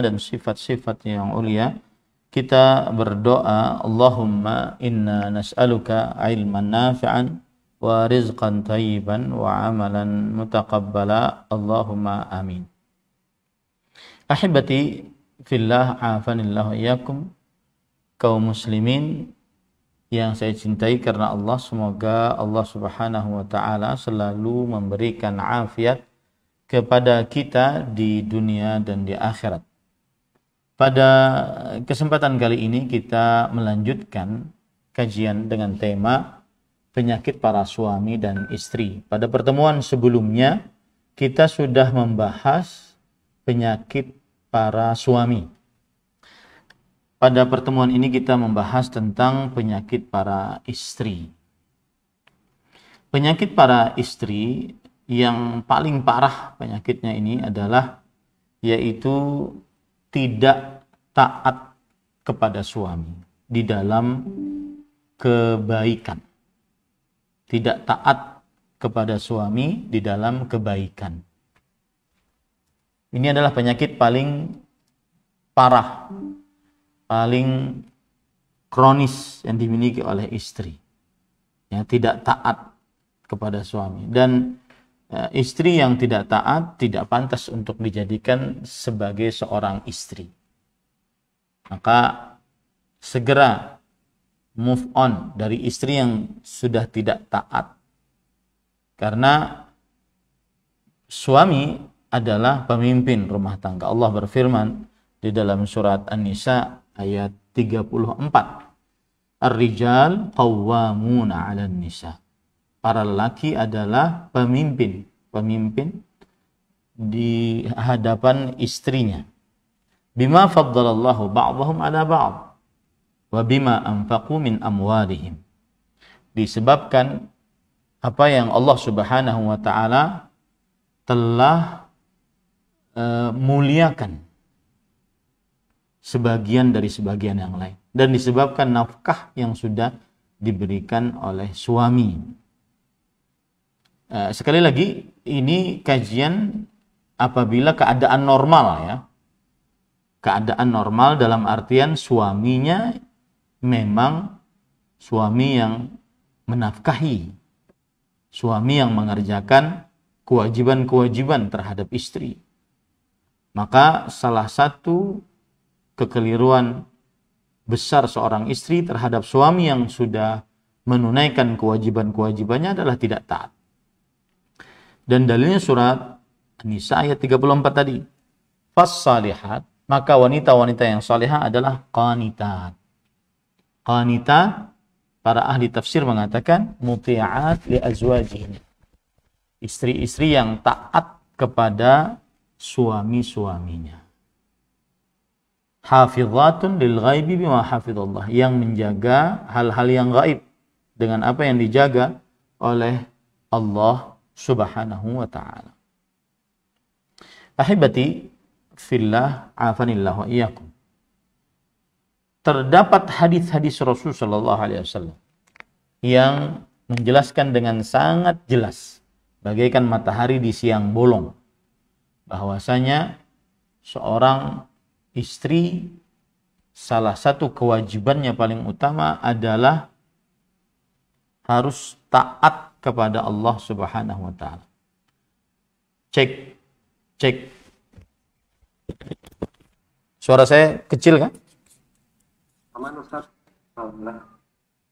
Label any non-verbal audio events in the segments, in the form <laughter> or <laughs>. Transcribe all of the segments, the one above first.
dan sifat-sifat yang ulia kita berdoa Allahumma inna nas'aluka ilman nafi'an wa rizqan tayyiban wa amalan mutaqabbala Allahumma amin Ahibati fillah afanillahu iyakum kaum muslimin yang saya cintai karena Allah semoga Allah Subhanahu wa taala selalu memberikan afiat kepada kita di dunia dan di akhirat pada kesempatan kali ini kita melanjutkan kajian dengan tema penyakit para suami dan istri. Pada pertemuan sebelumnya kita sudah membahas penyakit para suami. Pada pertemuan ini kita membahas tentang penyakit para istri. Penyakit para istri yang paling parah penyakitnya ini adalah yaitu tidak taat kepada suami di dalam kebaikan. Tidak taat kepada suami di dalam kebaikan. Ini adalah penyakit paling parah, paling kronis yang dimiliki oleh istri. Ya, tidak taat kepada suami dan Eh, istri yang tidak taat tidak pantas untuk dijadikan sebagai seorang istri. Maka segera move on dari istri yang sudah tidak taat. Karena suami adalah pemimpin rumah tangga. Allah berfirman di dalam surat An-Nisa ayat 34. Ar-rijal qawwamuna 'alan nisa para lelaki adalah pemimpin, pemimpin di hadapan istrinya. Bima faddalallahu ba'dahum ala ba'd wa bima anfaqu min amwalihim. Disebabkan apa yang Allah Subhanahu wa taala telah e, muliakan sebagian dari sebagian yang lain dan disebabkan nafkah yang sudah diberikan oleh suami Eh, sekali lagi, ini kajian apabila keadaan normal ya. Keadaan normal dalam artian suaminya memang suami yang menafkahi, suami yang mengerjakan kewajiban-kewajiban terhadap istri. Maka salah satu kekeliruan besar seorang istri terhadap suami yang sudah menunaikan kewajiban-kewajibannya adalah tidak taat. Dan dalilnya surat Nisa ayat 34 tadi. Fas salihat, maka wanita-wanita yang salihah adalah qanitat. Qanita, para ahli tafsir mengatakan muti'at li azwajin, Istri-istri yang taat kepada suami-suaminya. Hafizatun lil ghaibi bima hafizullah. Yang menjaga hal-hal yang gaib dengan apa yang dijaga oleh Allah subhanahu wa ta'ala. Ahibati fillah afanillahu iyakum. Terdapat hadis-hadis Rasul Shallallahu alaihi wasallam yang menjelaskan dengan sangat jelas bagaikan matahari di siang bolong bahwasanya seorang istri salah satu kewajibannya paling utama adalah harus taat kepada Allah Subhanahu wa taala. Cek cek. Suara saya kecil kan? Aman Ustaz. Alhamdulillah.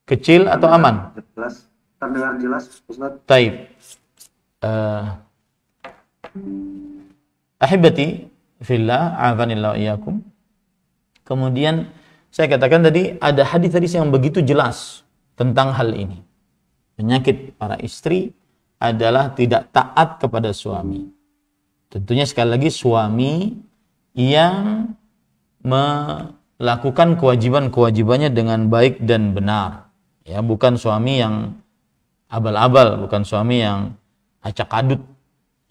Kecil atau aman? Jelas. Terdengar jelas Ustaz. Baik. Uh, eh, Ahibati fillah, afanillah iyakum. Kemudian saya katakan tadi ada hadis-hadis yang begitu jelas tentang hal ini penyakit para istri adalah tidak taat kepada suami. Tentunya sekali lagi suami yang melakukan kewajiban-kewajibannya dengan baik dan benar. Ya, bukan suami yang abal-abal, bukan suami yang acak adut.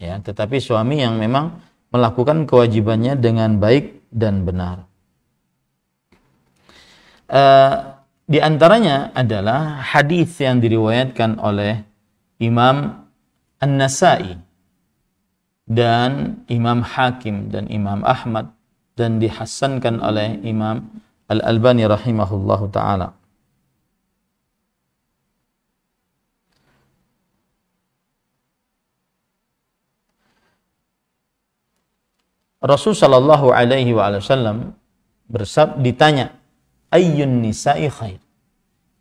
Ya, tetapi suami yang memang melakukan kewajibannya dengan baik dan benar. Uh, di antaranya adalah hadis yang diriwayatkan oleh Imam An-Nasai dan Imam Hakim dan Imam Ahmad dan dihasankan oleh Imam Al-Albani rahimahullahu taala. Rasul Shallallahu Alaihi Wasallam bersab ditanya ayyun nisa'i khair?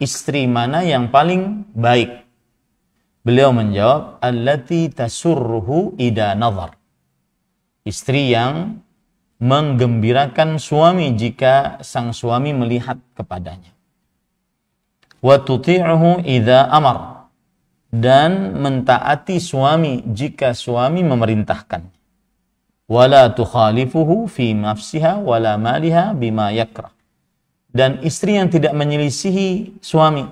Istri mana yang paling baik? Beliau menjawab, allati tasurruhu ida nazar. Istri yang menggembirakan suami jika sang suami melihat kepadanya. Wa tuti'uhu ida amar dan mentaati suami jika suami memerintahkan. Wala tukhalifuhu fi nafsiha wala maliha bima yakrah dan istri yang tidak menyelisihi suami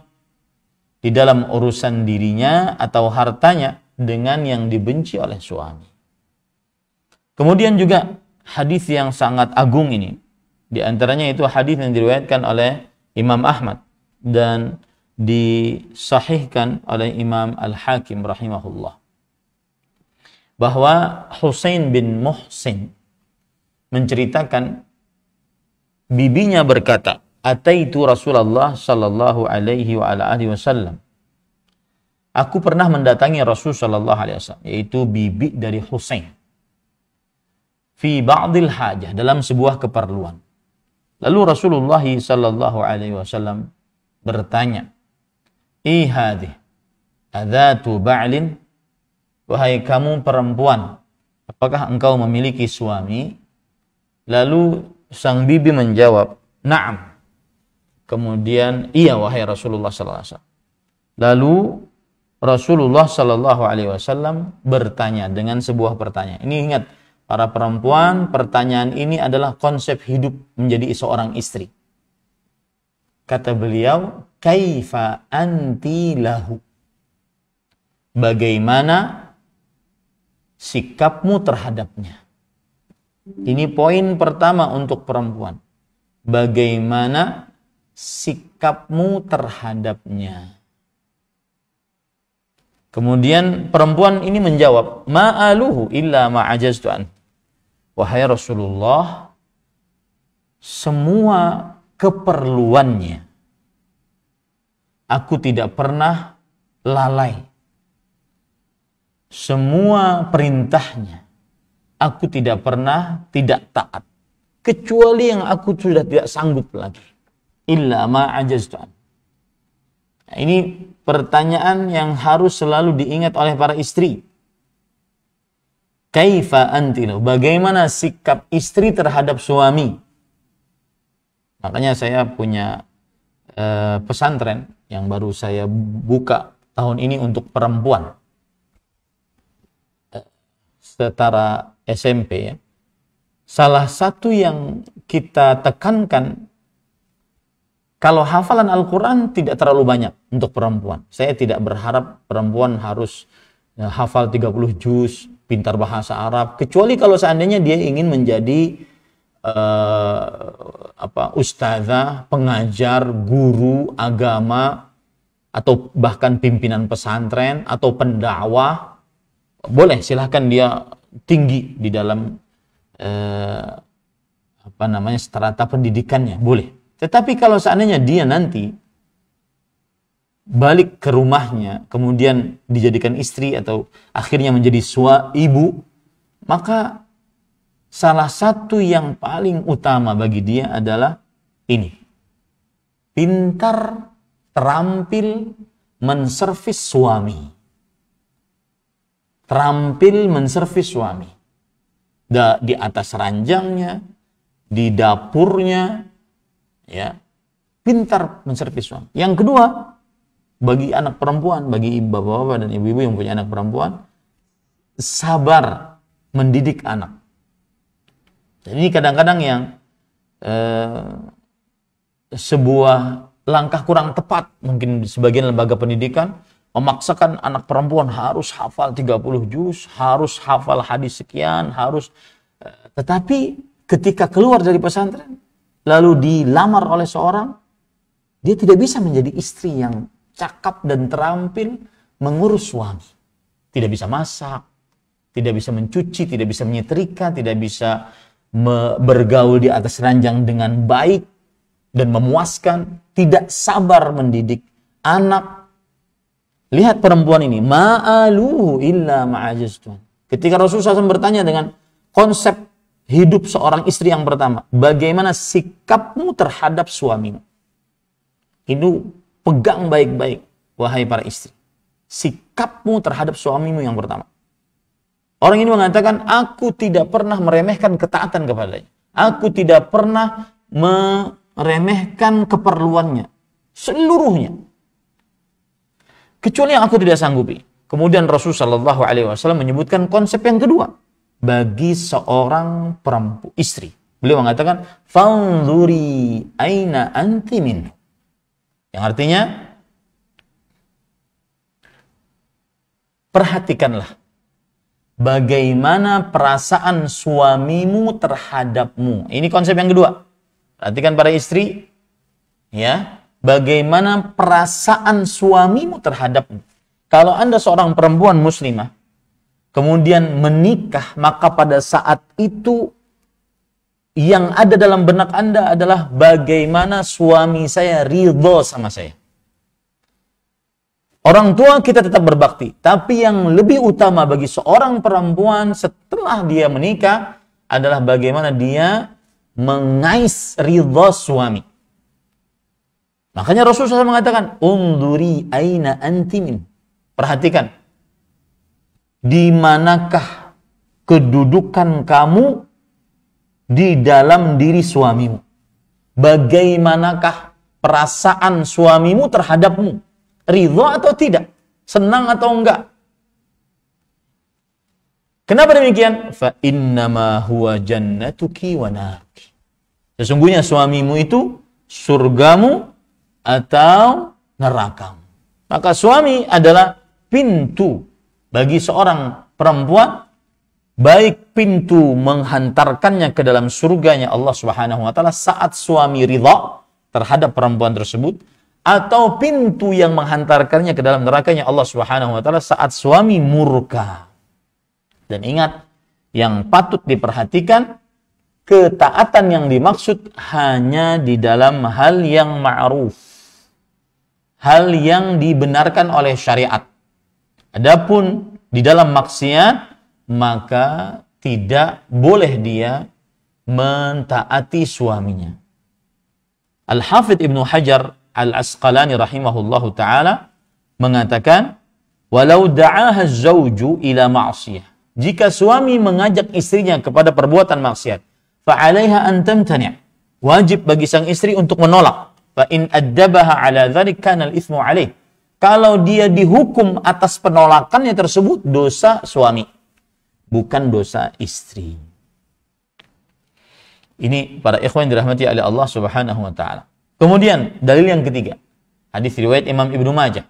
di dalam urusan dirinya atau hartanya dengan yang dibenci oleh suami. Kemudian juga hadis yang sangat agung ini. Di antaranya itu hadis yang diriwayatkan oleh Imam Ahmad dan disahihkan oleh Imam Al-Hakim rahimahullah bahwa Husain bin Muhsin menceritakan bibinya berkata ataitu Rasulullah sallallahu alaihi wa ala alihi wasallam. Aku pernah mendatangi Rasul sallallahu alaihi wasallam yaitu bibi dari Husain. Fi ba'dil hajah dalam sebuah keperluan. Lalu Rasulullah sallallahu alaihi wasallam bertanya, "I hadhi adatu ba'lin?" Wahai kamu perempuan, apakah engkau memiliki suami? Lalu sang bibi menjawab, "Na'am." Kemudian, iya wahai Rasulullah sallallahu alaihi wasallam. Lalu Rasulullah sallallahu alaihi wasallam bertanya dengan sebuah pertanyaan. Ini ingat, para perempuan, pertanyaan ini adalah konsep hidup menjadi seorang istri. Kata beliau, "Kaifa anti lahu?" Bagaimana sikapmu terhadapnya? Ini poin pertama untuk perempuan. Bagaimana sikapmu terhadapnya. Kemudian perempuan ini menjawab, "Ma'aluhu illa ma'ajaztu an." Wahai Rasulullah, semua keperluannya aku tidak pernah lalai. Semua perintahnya aku tidak pernah tidak taat kecuali yang aku sudah tidak sanggup lagi illa ma ajaztu nah, ini pertanyaan yang harus selalu diingat oleh para istri kaifa antinu bagaimana sikap istri terhadap suami makanya saya punya eh, pesantren yang baru saya buka tahun ini untuk perempuan eh, setara SMP ya salah satu yang kita tekankan kalau hafalan Al-Quran tidak terlalu banyak untuk perempuan. Saya tidak berharap perempuan harus eh, hafal 30 juz, pintar bahasa Arab. Kecuali kalau seandainya dia ingin menjadi uh, apa ustazah, pengajar, guru agama atau bahkan pimpinan pesantren atau pendakwah boleh silahkan dia tinggi di dalam uh, apa namanya strata pendidikannya boleh tetapi kalau seandainya dia nanti balik ke rumahnya, kemudian dijadikan istri atau akhirnya menjadi sua ibu, maka salah satu yang paling utama bagi dia adalah ini. Pintar, terampil, menservis suami. Terampil menservis suami. di atas ranjangnya, di dapurnya, ya pintar menservis suami. Yang kedua, bagi anak perempuan, bagi bapak-bapak dan ibu-ibu yang punya anak perempuan, sabar mendidik anak. Jadi ini kadang-kadang yang eh, sebuah langkah kurang tepat mungkin sebagian lembaga pendidikan memaksakan anak perempuan harus hafal 30 juz, harus hafal hadis sekian, harus eh, tetapi ketika keluar dari pesantren lalu dilamar oleh seorang, dia tidak bisa menjadi istri yang cakap dan terampil mengurus suami. Tidak bisa masak, tidak bisa mencuci, tidak bisa menyetrika, tidak bisa bergaul di atas ranjang dengan baik dan memuaskan, tidak sabar mendidik anak. Lihat perempuan ini, ma'aluhu illa ma'ajiztuh. Ketika Rasulullah SAW bertanya dengan konsep hidup seorang istri yang pertama. Bagaimana sikapmu terhadap suamimu? Itu pegang baik-baik, wahai para istri. Sikapmu terhadap suamimu yang pertama. Orang ini mengatakan, aku tidak pernah meremehkan ketaatan kepadanya. Aku tidak pernah meremehkan keperluannya. Seluruhnya. Kecuali yang aku tidak sanggupi. Kemudian Rasulullah Shallallahu Alaihi Wasallam menyebutkan konsep yang kedua, bagi seorang perempuan istri. Beliau mengatakan, "Fanzuri aina anti minhu." Yang artinya perhatikanlah bagaimana perasaan suamimu terhadapmu. Ini konsep yang kedua. Perhatikan para istri, ya, bagaimana perasaan suamimu terhadapmu. Kalau Anda seorang perempuan muslimah, kemudian menikah, maka pada saat itu yang ada dalam benak Anda adalah bagaimana suami saya ridho sama saya. Orang tua kita tetap berbakti, tapi yang lebih utama bagi seorang perempuan setelah dia menikah adalah bagaimana dia mengais ridho suami. Makanya Rasulullah SAW mengatakan, Unduri aina antimin. Perhatikan, di manakah kedudukan kamu di dalam diri suamimu? Bagaimanakah perasaan suamimu terhadapmu? Ridho atau tidak? Senang atau enggak? Kenapa demikian? Fa innama huwa jannatuki wa naruki. Sesungguhnya suamimu itu surgamu atau nerakamu. Maka suami adalah pintu bagi seorang perempuan baik pintu menghantarkannya ke dalam surganya Allah Subhanahu wa taala saat suami ridha terhadap perempuan tersebut atau pintu yang menghantarkannya ke dalam nerakanya Allah Subhanahu wa taala saat suami murka. Dan ingat yang patut diperhatikan ketaatan yang dimaksud hanya di dalam hal yang ma'ruf. Hal yang dibenarkan oleh syariat Adapun di dalam maksiat maka tidak boleh dia mentaati suaminya. Al-Hafidh Ibnu Hajar Al-Asqalani rahimahullahu taala mengatakan walau da'aha zauju ila ma'siyah jika suami mengajak istrinya kepada perbuatan maksiat fa'alaiha an tamtani' wajib bagi sang istri untuk menolak fa in addabaha ala dzalik kana al-ithmu alaih kalau dia dihukum atas penolakannya tersebut, dosa suami, bukan dosa istri. Ini para ikhwan dirahmati oleh Allah Subhanahu wa taala. Kemudian dalil yang ketiga, hadis riwayat Imam Ibnu Majah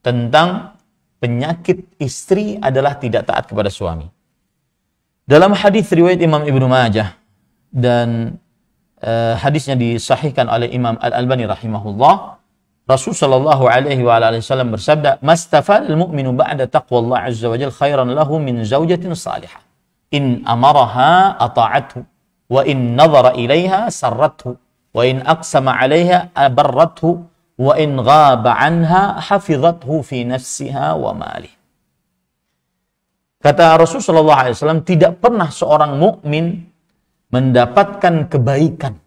tentang penyakit istri adalah tidak taat kepada suami. Dalam hadis riwayat Imam Ibnu Majah dan uh, hadisnya disahihkan oleh Imam Al Albani rahimahullah Rasul sallallahu Alaihi wa alaihi Wasallam bersabda, "Mastafal al-mu'minu ba'da taqwa Allah azza wa jal khairan lahu min zawjatin salihah. In amaraha ata'athu, wa in nazara ilaiha sarrathu, wa in aqsama alaiha abarrathu, wa in ghaba anha hafizathu fi nafsiha wa malih." Kata Rasul sallallahu Alaihi Wasallam, tidak pernah seorang mukmin mendapatkan kebaikan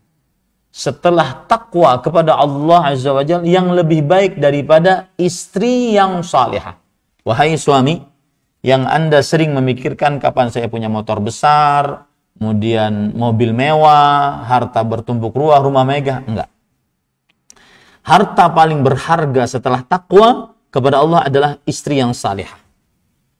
setelah takwa kepada Allah Azza wa Jalla yang lebih baik daripada istri yang salihah. Wahai suami, yang Anda sering memikirkan kapan saya punya motor besar, kemudian mobil mewah, harta bertumpuk ruah, rumah mega, enggak. Harta paling berharga setelah takwa kepada Allah adalah istri yang salihah.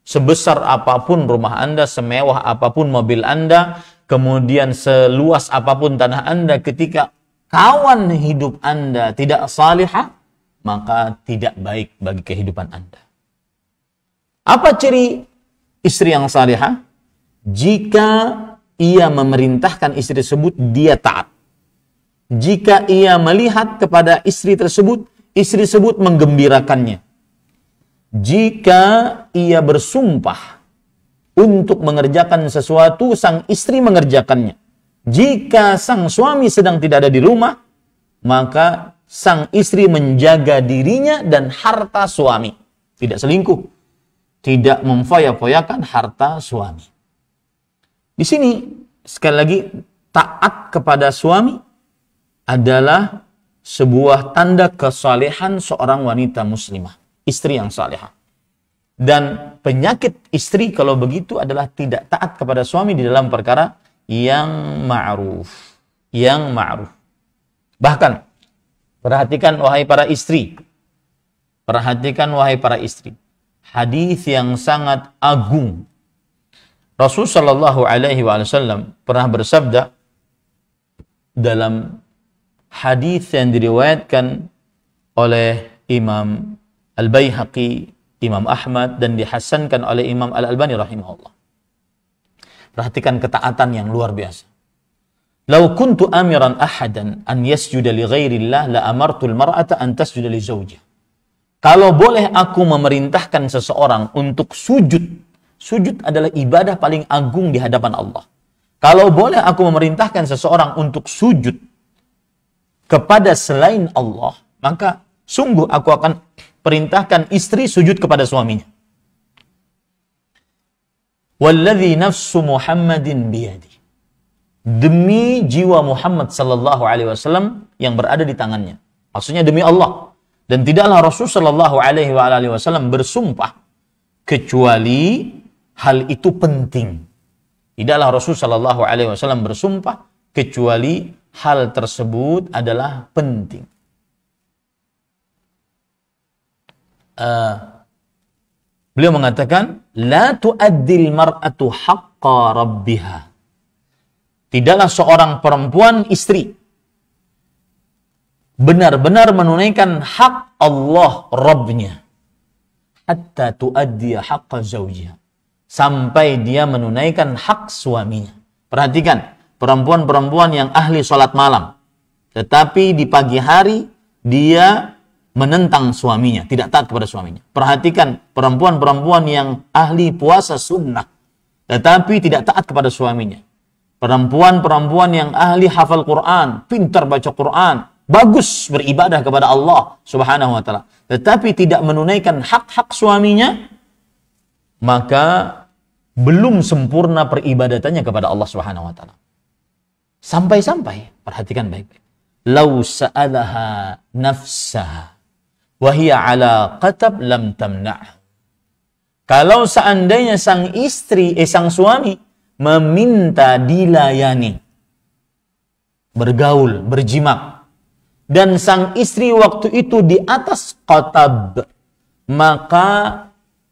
Sebesar apapun rumah Anda, semewah apapun mobil Anda, kemudian seluas apapun tanah Anda ketika kawan hidup Anda tidak salihah, maka tidak baik bagi kehidupan Anda. Apa ciri istri yang salihah? Jika ia memerintahkan istri tersebut, dia taat. Jika ia melihat kepada istri tersebut, istri tersebut menggembirakannya. Jika ia bersumpah untuk mengerjakan sesuatu, sang istri mengerjakannya. Jika sang suami sedang tidak ada di rumah, maka sang istri menjaga dirinya dan harta suami. Tidak selingkuh. Tidak memfoya-foyakan harta suami. Di sini, sekali lagi, taat kepada suami adalah sebuah tanda kesalehan seorang wanita muslimah. Istri yang salehah. Dan penyakit istri kalau begitu adalah tidak taat kepada suami di dalam perkara yang ma'ruf. Yang ma'ruf. Bahkan, perhatikan wahai para istri. Perhatikan wahai para istri. Hadis yang sangat agung. Rasul Shallallahu Alaihi Wasallam pernah bersabda dalam hadis yang diriwayatkan oleh Imam Al Baihaqi, Imam Ahmad dan dihasankan oleh Imam Al Albani rahimahullah Perhatikan ketaatan yang luar biasa. Lau kuntu amiran ahadan an yasjuda li ghairillah la amartul mar'ata an tasjuda li zawjah. Kalau boleh aku memerintahkan seseorang untuk sujud, sujud adalah ibadah paling agung di hadapan Allah. Kalau boleh aku memerintahkan seseorang untuk sujud kepada selain Allah, maka sungguh aku akan perintahkan istri sujud kepada suaminya. والذي nafsu Muhammadin biyadi. Demi jiwa Muhammad sallallahu alaihi wasallam yang berada di tangannya. Maksudnya demi Allah. Dan tidaklah Rasul sallallahu alaihi wasallam bersumpah kecuali hal itu penting. Tidaklah Rasul sallallahu alaihi wasallam bersumpah kecuali hal tersebut adalah penting. Uh, Beliau mengatakan, La تؤدي المرأة حق rabbiha. Tidaklah seorang perempuan istri benar-benar menunaikan hak Allah Rabbnya. Hatta tu'addiya haqqa zawjiha. Sampai dia menunaikan hak suaminya. Perhatikan, perempuan-perempuan yang ahli sholat malam. Tetapi di pagi hari, dia menentang suaminya, tidak taat kepada suaminya. Perhatikan perempuan-perempuan yang ahli puasa sunnah, tetapi tidak taat kepada suaminya. Perempuan-perempuan yang ahli hafal Quran, pintar baca Quran, bagus beribadah kepada Allah subhanahu wa ta'ala. Tetapi tidak menunaikan hak-hak suaminya, maka belum sempurna peribadatannya kepada Allah subhanahu wa ta'ala. Sampai-sampai, perhatikan baik-baik. Lau sa'alaha nafsaha Wahia ala qatab lam tamna. Kalau seandainya sang istri, eh sang suami meminta dilayani, bergaul, berjimak, dan sang istri waktu itu di atas qatab, maka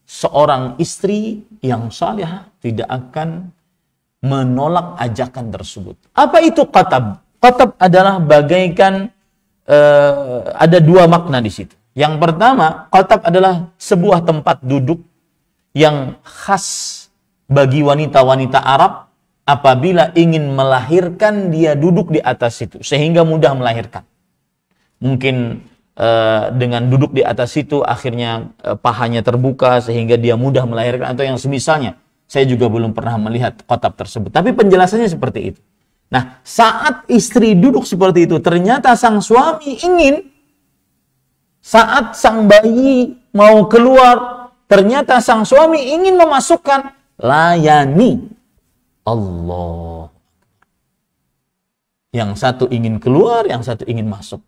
seorang istri yang salihah tidak akan menolak ajakan tersebut. Apa itu qatab? Qatab adalah bagaikan uh, ada dua makna di situ. Yang pertama, kotab adalah sebuah tempat duduk yang khas bagi wanita-wanita Arab apabila ingin melahirkan dia duduk di atas itu sehingga mudah melahirkan. Mungkin eh, dengan duduk di atas itu akhirnya eh, pahanya terbuka sehingga dia mudah melahirkan atau yang semisalnya. Saya juga belum pernah melihat kotab tersebut, tapi penjelasannya seperti itu. Nah, saat istri duduk seperti itu, ternyata sang suami ingin saat sang bayi mau keluar, ternyata sang suami ingin memasukkan layani Allah. Yang satu ingin keluar, yang satu ingin masuk.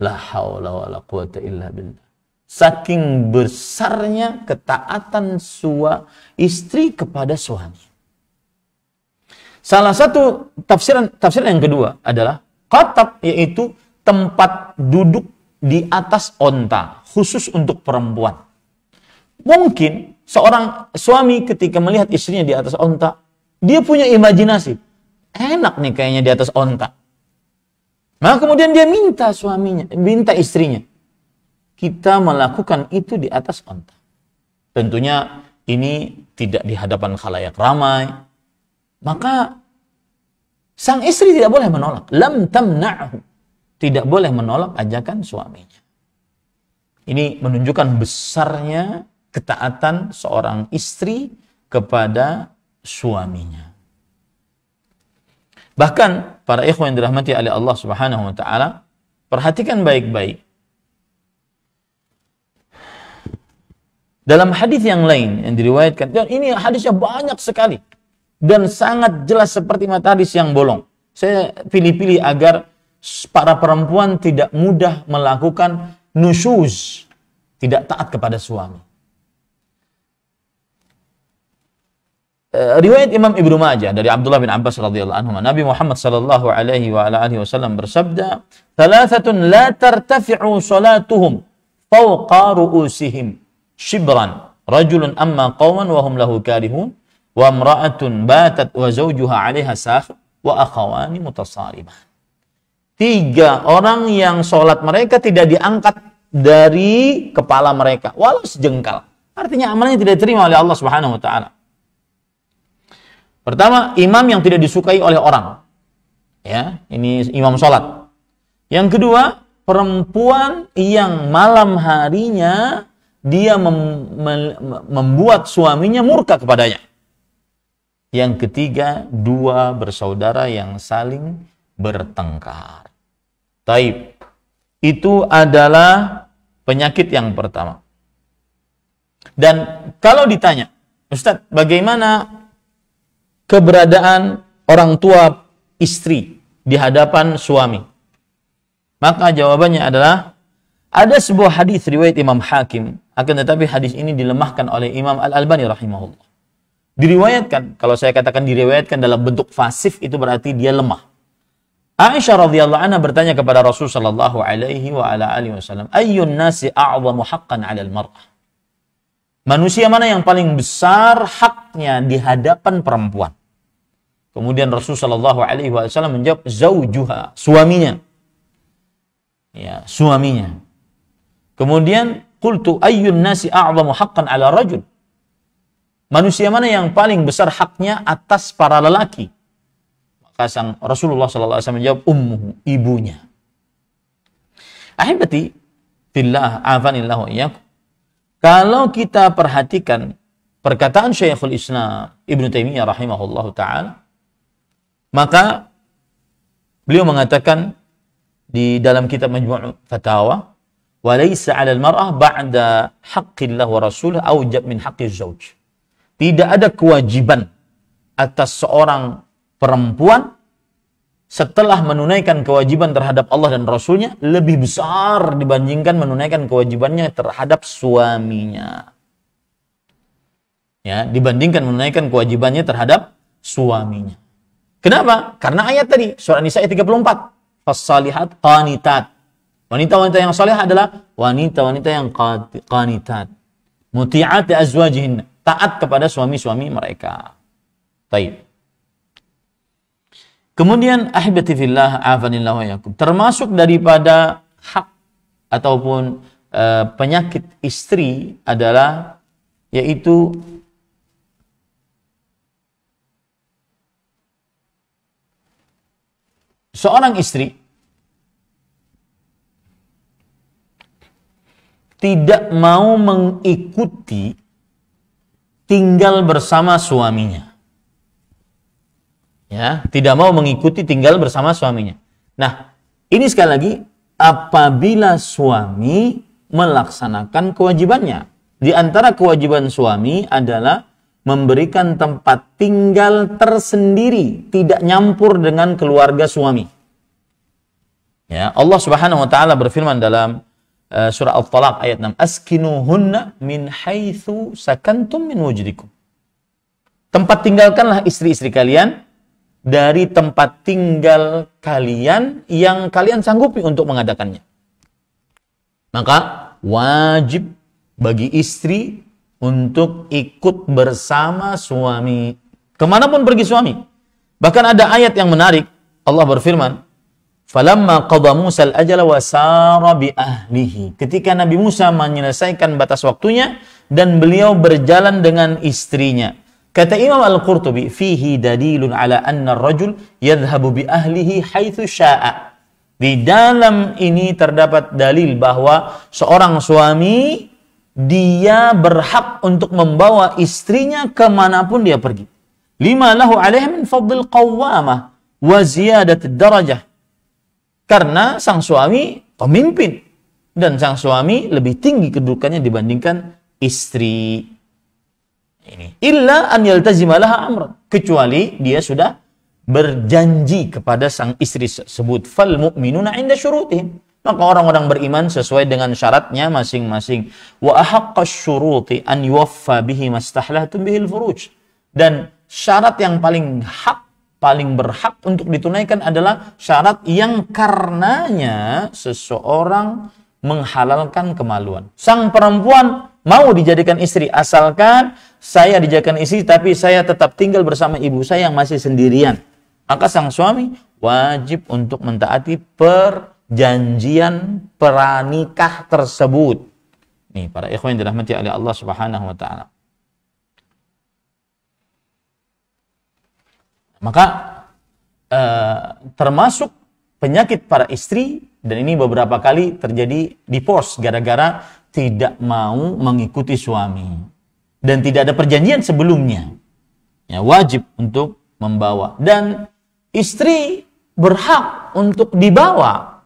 La haula wa la quwata illa billah. Saking besarnya ketaatan sua istri kepada suami. Salah satu tafsiran tafsiran yang kedua adalah qatab yaitu tempat duduk di atas onta, khusus untuk perempuan. Mungkin seorang suami ketika melihat istrinya di atas onta, dia punya imajinasi. Enak nih kayaknya di atas onta. Maka nah, kemudian dia minta suaminya, minta istrinya. Kita melakukan itu di atas onta. Tentunya ini tidak di hadapan khalayak ramai. Maka sang istri tidak boleh menolak. Lam tamna'hu tidak boleh menolak ajakan suaminya. Ini menunjukkan besarnya ketaatan seorang istri kepada suaminya. Bahkan para ikhwan yang dirahmati oleh Allah Subhanahu wa taala, perhatikan baik-baik. Dalam hadis yang lain yang diriwayatkan, dan ini hadisnya banyak sekali dan sangat jelas seperti mata hadis yang bolong. Saya pilih-pilih agar para perempuan tidak mudah melakukan nusyuz, tidak taat kepada suami. Eh, riwayat Imam Ibnu Majah dari Abdullah bin Abbas radhiyallahu anhu, Nabi Muhammad sallallahu alaihi wa alihi wasallam bersabda, "Thalathatun la tartafi'u salatuhum fawqa ru'usihim shibran, rajulun amma qauman wa hum lahu karihun, wa imra'atun batat wa zawjuha 'alaiha sakh, wa akhawani mutasaribah." tiga orang yang sholat mereka tidak diangkat dari kepala mereka walau sejengkal artinya amalnya tidak diterima oleh Allah Subhanahu wa taala pertama imam yang tidak disukai oleh orang ya ini imam sholat yang kedua perempuan yang malam harinya dia mem membuat suaminya murka kepadanya yang ketiga dua bersaudara yang saling bertengkar Taib. Itu adalah penyakit yang pertama. Dan kalau ditanya, Ustadz, bagaimana keberadaan orang tua istri di hadapan suami? Maka jawabannya adalah ada sebuah hadis riwayat Imam Hakim, akan tetapi hadis ini dilemahkan oleh Imam Al Albani rahimahullah. Diriwayatkan, kalau saya katakan diriwayatkan dalam bentuk fasif itu berarti dia lemah. Aisyah radhiyallahu anha bertanya kepada Rasul sallallahu alaihi wa ala alihi wasallam, "Ayyun nasi a'zamu haqqan al mar'ah?" Manusia mana yang paling besar haknya di hadapan perempuan? Kemudian Rasul sallallahu alaihi wasallam menjawab, "Zaujuha," suaminya. Ya, suaminya. Kemudian qultu ayyun nasi a'zamu haqqan 'ala rajul? Manusia mana yang paling besar haknya atas para lelaki? pasang Rasulullah SAW alaihi wasallam menjawab ummu ibunya. Ahibati billah afanillahu iyyakum. Kalau kita perhatikan perkataan Syekhul Islam Ibnu Taimiyah rahimahullah taala, maka beliau mengatakan di dalam kitab Majmu' Fatawa, "Walaysa al mar'ah ba'da haqqillah wa rasulih aujab min haqqiz zauj." Tidak ada kewajiban atas seorang perempuan setelah menunaikan kewajiban terhadap Allah dan Rasulnya lebih besar dibandingkan menunaikan kewajibannya terhadap suaminya. Ya, dibandingkan menunaikan kewajibannya terhadap suaminya. Kenapa? Karena ayat tadi, surah Nisa ayat 34. Fasalihat qanitat. Wanita-wanita yang saleh adalah wanita-wanita yang qanitat. Muti'at azwajihin. Taat kepada suami-suami mereka. Baik. Kemudian ahbatifillah afanillah wa yakum. Termasuk daripada hak ataupun uh, penyakit istri adalah yaitu seorang istri tidak mau mengikuti tinggal bersama suaminya ya tidak mau mengikuti tinggal bersama suaminya. Nah, ini sekali lagi apabila suami melaksanakan kewajibannya. Di antara kewajiban suami adalah memberikan tempat tinggal tersendiri, tidak nyampur dengan keluarga suami. Ya, Allah Subhanahu wa taala berfirman dalam eh, surah Al-Talaq ayat 6, "Askinuhunna min haitsu sakantum min wujudikum Tempat tinggalkanlah istri-istri kalian dari tempat tinggal kalian yang kalian sanggupi untuk mengadakannya. Maka wajib bagi istri untuk ikut bersama suami. Kemanapun pergi suami. Bahkan ada ayat yang menarik. Allah berfirman, Falamma qadha Musa al-ajala wa sara bi ahlihi. Ketika Nabi Musa menyelesaikan batas waktunya dan beliau berjalan dengan istrinya. Kata Imam Al-Qurtubi, fihi dalilun ala anna rajul yadhabu bi ahlihi haitsu syaa. Di dalam ini terdapat dalil bahwa seorang suami dia berhak untuk membawa istrinya kemanapun dia pergi. Lima lahu alaih min fadlil qawwamah wa ziyadat darajah. Karena sang suami pemimpin dan sang suami lebih tinggi kedudukannya dibandingkan istri ini. Illa an laha amran. Kecuali dia sudah berjanji kepada sang istri tersebut. Fal mu'minuna inda syurutihim. Maka orang-orang beriman sesuai dengan syaratnya masing-masing. Wa ahaqqa syuruti an yuwaffa bihi mastahlatun bihil furuj. Dan syarat yang paling hak, paling berhak untuk ditunaikan adalah syarat yang karenanya seseorang menghalalkan kemaluan. Sang perempuan mau dijadikan istri asalkan saya dijakan istri tapi saya tetap tinggal bersama ibu saya yang masih sendirian. Maka sang suami wajib untuk mentaati perjanjian peranikah tersebut. Nih, para ikhwan dirahmati oleh Allah Subhanahu wa taala. Maka eh, termasuk penyakit para istri dan ini beberapa kali terjadi di pos gara-gara tidak mau mengikuti suami dan tidak ada perjanjian sebelumnya ya wajib untuk membawa dan istri berhak untuk dibawa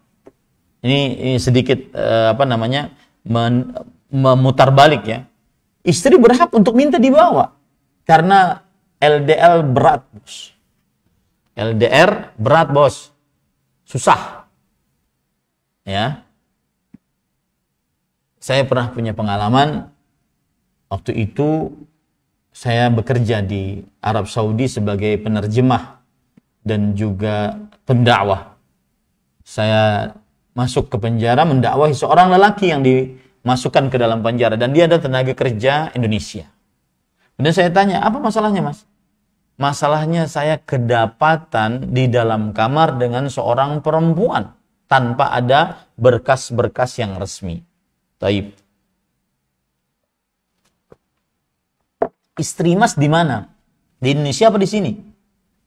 ini, ini sedikit eh, apa namanya men, memutar balik ya istri berhak untuk minta dibawa karena LDL berat bos LDR berat bos susah ya saya pernah punya pengalaman Waktu itu saya bekerja di Arab Saudi sebagai penerjemah dan juga pendakwah. Saya masuk ke penjara mendakwahi seorang lelaki yang dimasukkan ke dalam penjara dan dia ada tenaga kerja Indonesia. Kemudian saya tanya, apa masalahnya mas? Masalahnya saya kedapatan di dalam kamar dengan seorang perempuan tanpa ada berkas-berkas yang resmi. Taib. Istri Mas di mana? Di Indonesia apa di sini?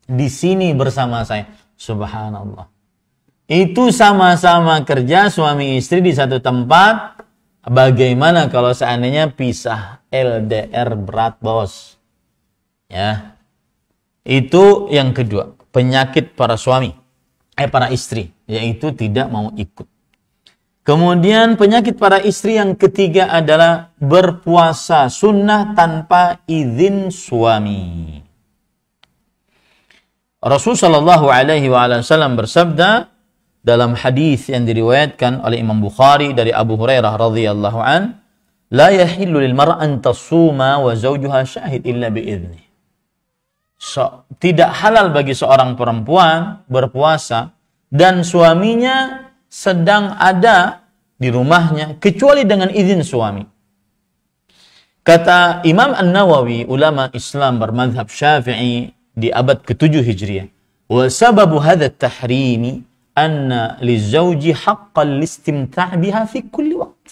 Di sini bersama saya. Subhanallah. Itu sama-sama kerja suami istri di satu tempat. Bagaimana kalau seandainya pisah LDR berat bos? Ya. Itu yang kedua, penyakit para suami eh para istri yaitu tidak mau ikut Kemudian penyakit para istri yang ketiga adalah berpuasa sunnah tanpa izin suami. Rasulullah Shallallahu Alaihi Wasallam bersabda dalam hadis yang diriwayatkan oleh Imam Bukhari dari Abu Hurairah radhiyallahu an, لا يحل للمرأة أن تصوم وزوجها شاهد إلا بإذنه. So, tidak halal bagi seorang perempuan berpuasa dan suaminya sedang ada di rumahnya kecuali dengan izin suami. Kata Imam An-Nawawi, ulama Islam bermadhab Syafi'i di abad ke-7 Hijriah. Wa sababu hadha tahrimi anna lizawji haqqan listimta' biha fi kulli waqt.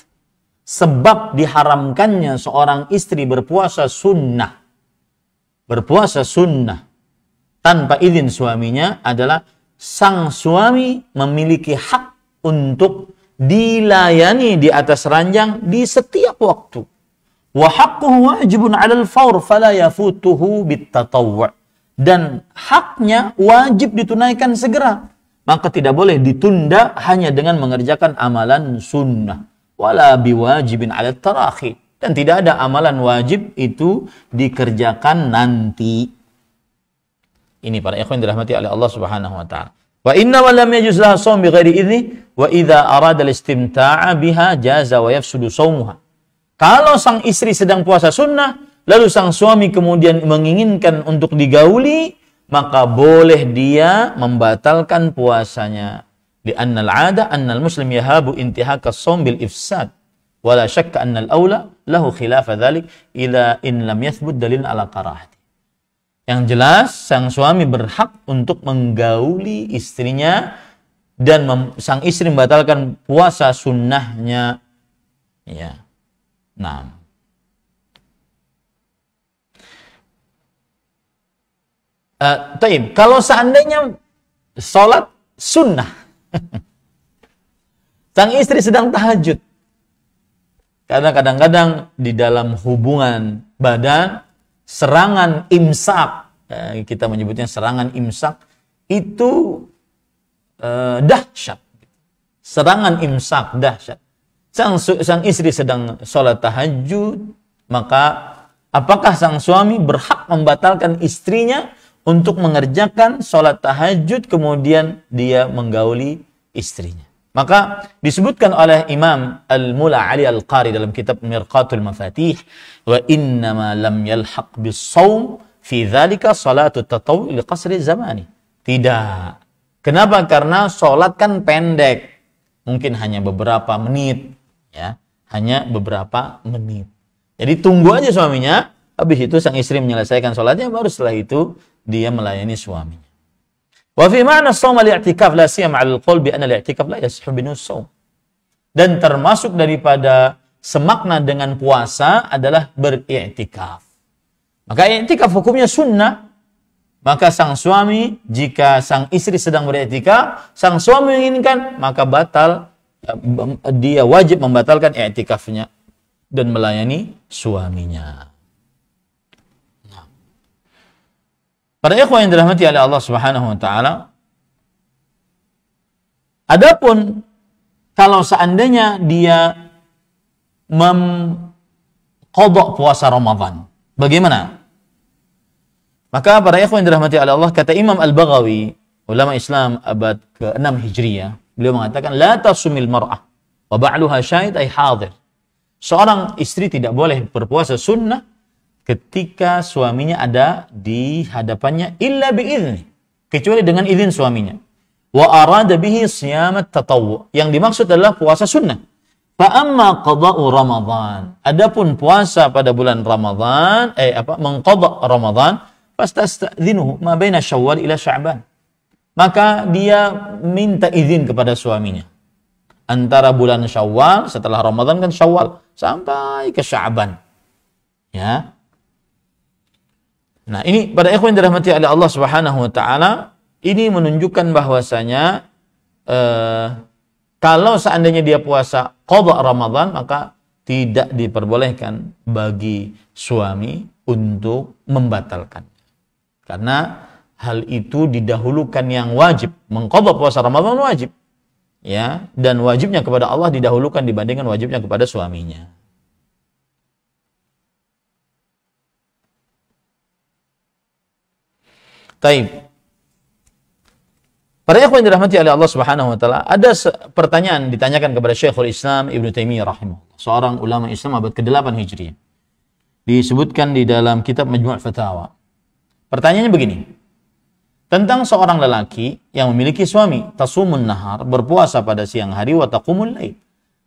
Sebab diharamkannya seorang istri berpuasa sunnah. Berpuasa sunnah tanpa izin suaminya adalah sang suami memiliki hak untuk dilayani di atas ranjang di setiap waktu. Wa haqquhu wajibun 'alal fawr fala yafutuhu bitatawwu'. Dan haknya wajib ditunaikan segera, maka tidak boleh ditunda hanya dengan mengerjakan amalan sunnah wala biwajibin 'ala tarakhi. dan tidak ada amalan wajib itu dikerjakan nanti. Ini para ikhwan dirahmati oleh Allah Subhanahu wa taala. Wa inna wa lam yajuz laha shaum bi ghairi idzni wa idza arada al-istimta'a biha jaza wa yafsudu shaumuha. Kalau sang istri sedang puasa sunnah, lalu sang suami kemudian menginginkan untuk digauli, maka boleh dia membatalkan puasanya. Di annal ada annal muslim yahabu intihaka shaum bil ifsad. Wala syakka annal aula lahu khilafa dhalik ila in lam yathbut dalil ala karahat. Yang jelas, sang suami berhak untuk menggauli istrinya dan sang istri membatalkan puasa sunnahnya. Ya. Nah. Uh, taib. Kalau seandainya sholat sunnah, <laughs> sang istri sedang tahajud. Karena kadang-kadang di dalam hubungan badan serangan imsak, ya, kita menyebutnya serangan imsak, itu eh, dahsyat. Serangan imsak dahsyat. Sang, sang istri sedang sholat tahajud, maka apakah sang suami berhak membatalkan istrinya untuk mengerjakan sholat tahajud kemudian dia menggauli istrinya? Maka disebutkan oleh Imam Al-Mula Ali Al-Qari dalam kitab Mirqatul Mafatih, wa innama lam yalhaq bis saum fi dzalika salatu tatawwi li qasri zamani. Tidak. Kenapa? Karena sholat kan pendek. Mungkin hanya beberapa menit, ya. Hanya beberapa menit. Jadi tunggu aja suaminya, habis itu sang istri menyelesaikan sholatnya, baru setelah itu dia melayani suami. Wa fi ma'na shaum al-i'tikaf la siyam 'ala al-qalbi anna al la binus Dan termasuk daripada semakna dengan puasa adalah beriktikaf. Maka iktikaf hukumnya sunnah. Maka sang suami jika sang istri sedang beriktikaf, sang suami menginginkan maka batal eh, dia wajib membatalkan iktikafnya dan melayani suaminya. Para ikhwah yang dirahmati oleh Allah Subhanahu wa taala, adapun kalau seandainya dia memkodok puasa Ramadan, bagaimana? Maka para ikhwan yang dirahmati oleh Allah, kata Imam Al-Baghawi, ulama Islam abad ke-6 Hijriah, beliau mengatakan, La tasumil mar'ah, wa ba'luha syahid ay hadir. Seorang istri tidak boleh berpuasa sunnah, ketika suaminya ada di hadapannya illa biizni kecuali dengan izin suaminya wa arada bihi siyamat tatawu yang dimaksud adalah puasa sunnah fa amma qada'u ramadan adapun puasa pada bulan ramadan eh apa mengqada ramadan fastadzinuhu ma baina syawal ila sya'ban maka dia minta izin kepada suaminya antara bulan Syawal setelah Ramadan kan Syawal sampai ke Sya'ban. Ya. Nah, ini pada ikhwan dirahmati oleh Allah Subhanahu wa taala, ini menunjukkan bahwasanya eh, kalau seandainya dia puasa qada Ramadan, maka tidak diperbolehkan bagi suami untuk membatalkan. Karena hal itu didahulukan yang wajib, mengqada puasa Ramadan wajib. Ya, dan wajibnya kepada Allah didahulukan dibandingkan wajibnya kepada suaminya. Taib. Para ikhwan dirahmati oleh Allah Subhanahu wa taala, ada pertanyaan ditanyakan kepada Syekhul Islam Ibnu Taimiyah rahimahullah, seorang ulama Islam abad ke-8 Hijriah. Disebutkan di dalam kitab Majmu' Fatawa. Pertanyaannya begini. Tentang seorang lelaki yang memiliki suami, tasumun nahar, berpuasa pada siang hari wa taqumul lail.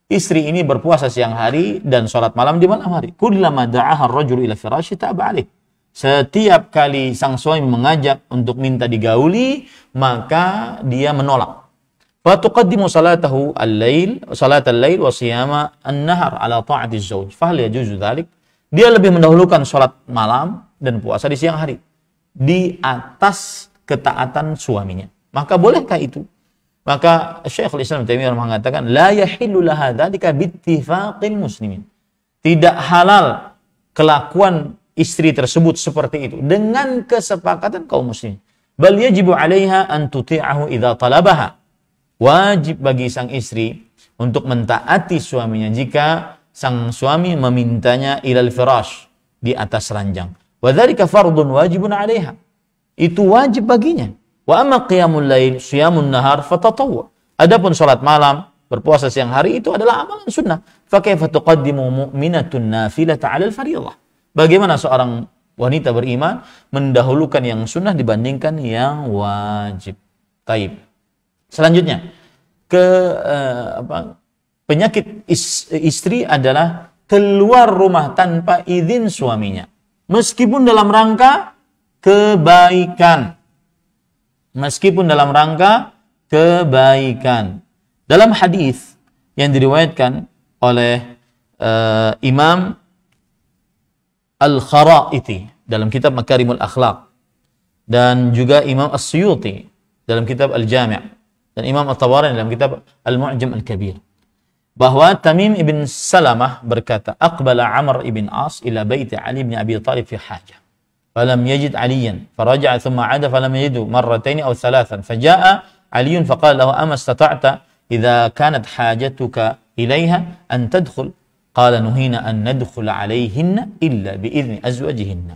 Istri ini berpuasa siang hari dan sholat malam di malam hari. Kullama da'aha rajulu ila firasyi ta'ba 'alaihi. Setiap kali sang suami mengajak untuk minta digauli, maka dia menolak. Fatuqaddimu salatahu al-lail, salat al-lail wa an-nahar ala ta'ati Dia lebih mendahulukan sholat malam dan puasa di siang hari di atas ketaatan suaminya. Maka bolehkah itu? Maka Syekh Islam Taimiyah mengatakan la yahillu laha dzalika muslimin. Tidak halal kelakuan istri tersebut seperti itu dengan kesepakatan kaum muslimin. Bal yajibu 'alaiha an tuti'ahu idza talabaha. Wajib bagi sang istri untuk mentaati suaminya jika sang suami memintanya ilal firash di atas ranjang. Wadzalika fardun wajibun 'alaiha. Itu wajib baginya. Wa amma qiyamul lail siyamun nahar fatatawwa. Adapun salat malam, berpuasa siang hari itu adalah amalan sunnah. Fa kaifa tuqaddimu mu'minatun nafilata 'alal fardhillah Bagaimana seorang wanita beriman mendahulukan yang sunnah dibandingkan yang wajib. Taib. Selanjutnya, ke eh, apa, penyakit istri adalah keluar rumah tanpa izin suaminya. Meskipun dalam rangka kebaikan. Meskipun dalam rangka kebaikan. Dalam hadis yang diriwayatkan oleh uh, Imam Al-Kharaiti dalam kitab Makarimul Akhlaq dan juga Imam As-Suyuti dalam kitab Al-Jami' dan Imam at tawarin dalam kitab Al-Mu'jam Al-Kabir bahwa Tamim ibn Salamah berkata aqbala Amr ibn As ila baiti Ali ibn Abi Talib fi haja falam yajid Aliyan faraja'a thumma 'ada falam yajidu marratayn aw thalathan faja'a Ali faqala lahu ama istata'ta idza kanat hajatuka ilaiha an tadkhul Qala nuhina an nadkhul alaihinna illa bi idzni azwajihinna.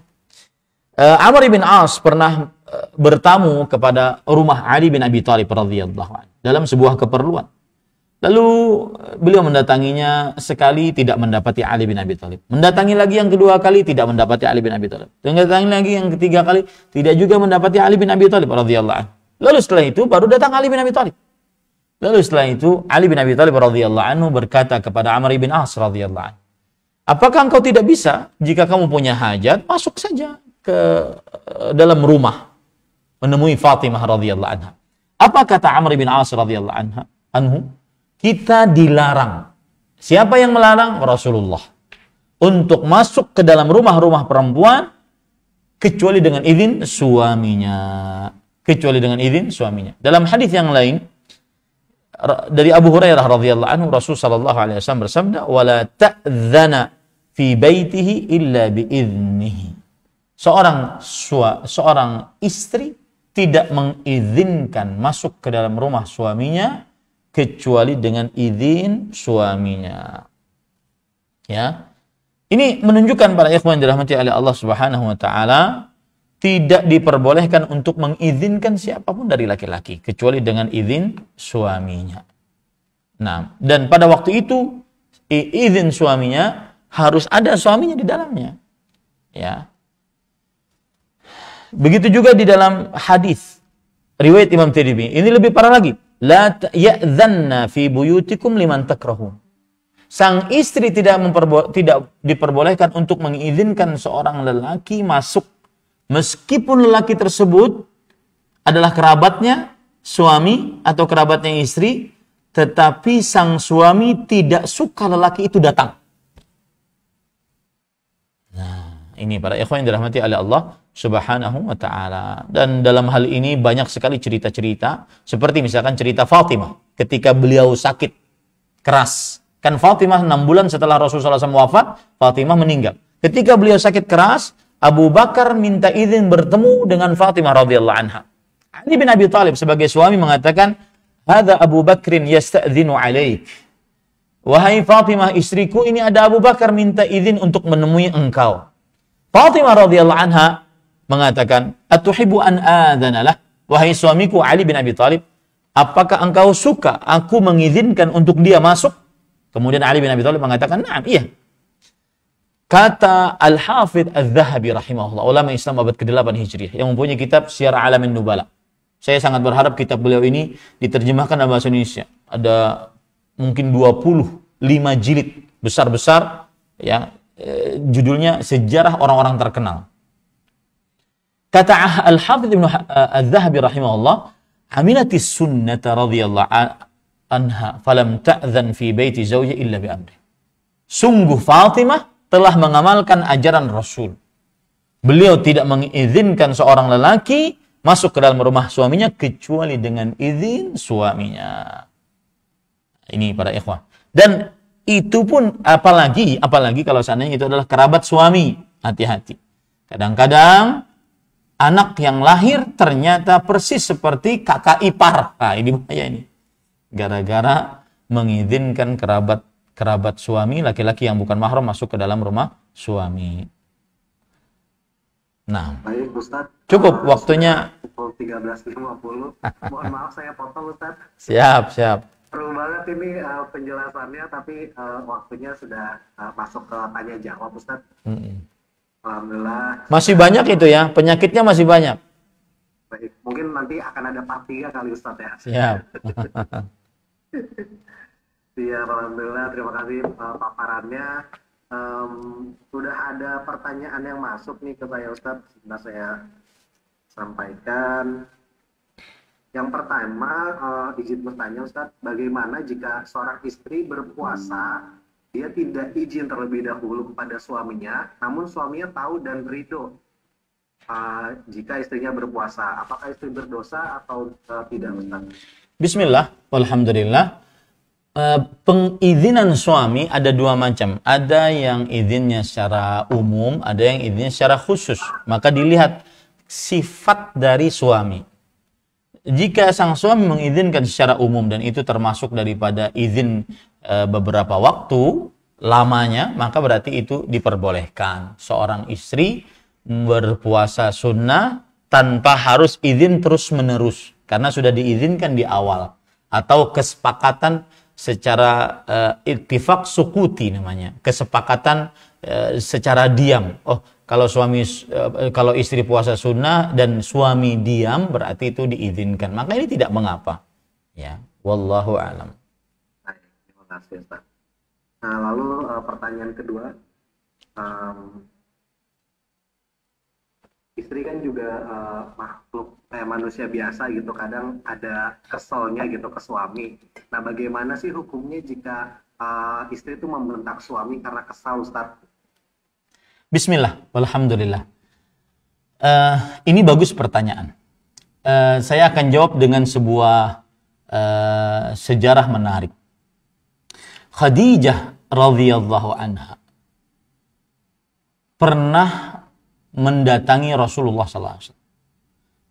Uh, Amr bin As pernah uh, bertamu kepada rumah Ali bin Abi Thalib radhiyallahu anhu dalam sebuah keperluan. Lalu beliau mendatanginya sekali tidak mendapati Ali bin Abi Thalib. Mendatangi lagi yang kedua kali tidak mendapati Ali bin Abi Thalib. Mendatangi lagi yang ketiga kali tidak juga mendapati Ali bin Abi Thalib radhiyallahu anhu. Lalu setelah itu baru datang Ali bin Abi Thalib Lalu setelah itu Ali bin Abi Thalib radhiyallahu anhu berkata kepada Amr bin As radhiyallahu anhu, "Apakah engkau tidak bisa jika kamu punya hajat masuk saja ke eh, dalam rumah menemui Fatimah radhiyallahu anha?" Apa kata Amr bin As radhiyallahu anha? Anhu, "Kita dilarang." Siapa yang melarang? Rasulullah. Untuk masuk ke dalam rumah-rumah perempuan kecuali dengan izin suaminya. Kecuali dengan izin suaminya. Dalam hadis yang lain, dari Abu Hurairah radhiyallahu anhu Rasul sallallahu alaihi wasallam bersabda wala ta'dzana fi baitihi illa biiznihi. Seorang sua, seorang istri tidak mengizinkan masuk ke dalam rumah suaminya kecuali dengan izin suaminya. Ya. Ini menunjukkan para ikhwan dirahmati oleh Allah Subhanahu wa taala tidak diperbolehkan untuk mengizinkan siapapun dari laki-laki kecuali dengan izin suaminya. Nah, dan pada waktu itu izin suaminya harus ada suaminya di dalamnya. Ya. Begitu juga di dalam hadis riwayat Imam Tirmidzi. Ini lebih parah lagi. La ya'dhanna fi buyutikum liman takrahun sang istri tidak tidak diperbolehkan untuk mengizinkan seorang lelaki masuk Meskipun lelaki tersebut adalah kerabatnya suami atau kerabatnya istri, tetapi sang suami tidak suka lelaki itu datang. Nah, ini para ikhwan yang dirahmati oleh Allah Subhanahu wa taala. Dan dalam hal ini banyak sekali cerita-cerita seperti misalkan cerita Fatimah ketika beliau sakit keras. Kan Fatimah 6 bulan setelah Rasulullah SAW wafat, Fatimah meninggal. Ketika beliau sakit keras, Abu Bakar minta izin bertemu dengan Fatimah radhiyallahu anha. Ali bin Abi Thalib sebagai suami mengatakan, "Hadza Abu Bakrin yasta'dzinu 'alaik." Wahai Fatimah istriku, ini ada Abu Bakar minta izin untuk menemui engkau. Fatimah radhiyallahu anha mengatakan, "Atuhibbu an adzana lah?" Wahai suamiku Ali bin Abi Thalib, apakah engkau suka aku mengizinkan untuk dia masuk? Kemudian Ali bin Abi Thalib mengatakan, "Na'am, iya." Kata Al-Hafidh Al-Zahabi rahimahullah, ulama Islam abad ke-8 Hijriah, yang mempunyai kitab Syiar Alamin Nubala. Saya sangat berharap kitab beliau ini diterjemahkan dalam bahasa Indonesia. Ada mungkin 25 jilid besar-besar ya eh, judulnya Sejarah Orang-orang Terkenal. Kata Al-Hafidh Ibn eh, Al-Zahabi rahimahullah, "Amilatis sunnata radhiyallahu anha falam ta'zan fi bayti zawji illa bi amri." Sungguh Fatimah telah mengamalkan ajaran Rasul. Beliau tidak mengizinkan seorang lelaki masuk ke dalam rumah suaminya kecuali dengan izin suaminya. Ini para ikhwah. Dan itu pun apalagi apalagi kalau seandainya itu adalah kerabat suami. Hati-hati. Kadang-kadang anak yang lahir ternyata persis seperti kakak ipar. Nah, ini bahaya ini. Gara-gara mengizinkan kerabat kerabat suami, laki-laki yang bukan mahram masuk ke dalam rumah suami. Nah, Baik, Ustaz. cukup uh, waktunya. Pukul 13.50. <laughs> Mohon maaf saya potong Ustaz. Siap, siap. Perlu banget ini uh, penjelasannya, tapi uh, waktunya sudah uh, masuk ke tanya jawab Ustaz. Mm -mm. Alhamdulillah. Masih banyak itu ya, penyakitnya masih banyak. Baik, mungkin nanti akan ada part 3 kali Ustaz ya. Siap. <laughs> Siap, Alhamdulillah. Terima kasih uh, paparannya. Um, sudah ada pertanyaan yang masuk nih ke saya Ustaz. Sebentar saya sampaikan. Yang pertama, uh, izin bertanya Ustaz, bagaimana jika seorang istri berpuasa, dia tidak izin terlebih dahulu kepada suaminya, namun suaminya tahu dan ridho uh, jika istrinya berpuasa. Apakah istri berdosa atau uh, tidak Ustaz? Bismillah, Alhamdulillah Eh, pengizinan suami ada dua macam. Ada yang izinnya secara umum, ada yang izinnya secara khusus. Maka dilihat sifat dari suami. Jika sang suami mengizinkan secara umum dan itu termasuk daripada izin e, beberapa waktu lamanya, maka berarti itu diperbolehkan. Seorang istri berpuasa sunnah tanpa harus izin terus-menerus karena sudah diizinkan di awal atau kesepakatan secara uh, eh, ittifak sukuti namanya, kesepakatan uh, secara diam. Oh, kalau suami uh, kalau istri puasa sunnah dan suami diam berarti itu diizinkan. Maka ini tidak mengapa. Ya, wallahu alam. Terima kasih, pak Nah, lalu uh, pertanyaan kedua um, istri kan juga uh, makhluk eh, manusia biasa gitu kadang ada keselnya gitu ke suami nah bagaimana sih hukumnya jika uh, istri itu membentak suami karena kesal Ustaz Bismillah Alhamdulillah uh, eh, ini bagus pertanyaan uh, saya akan jawab dengan sebuah uh, sejarah menarik Khadijah radhiyallahu anha pernah mendatangi Rasulullah sallallahu alaihi wasallam.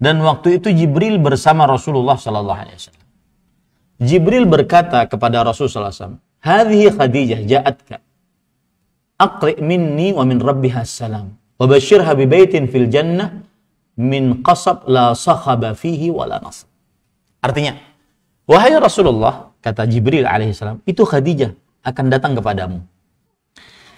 Dan waktu itu Jibril bersama Rasulullah sallallahu alaihi wasallam. Jibril berkata kepada Rasulullah SAW, hadhi Khadijah ja'atka. Aqri minni wa min rabbiha salam. Wa bashirha bibaitin fil jannah min qasab la sahaba fihi wa la nasab. Artinya, wahai Rasulullah, kata Jibril alaihissalam, itu Khadijah akan datang kepadamu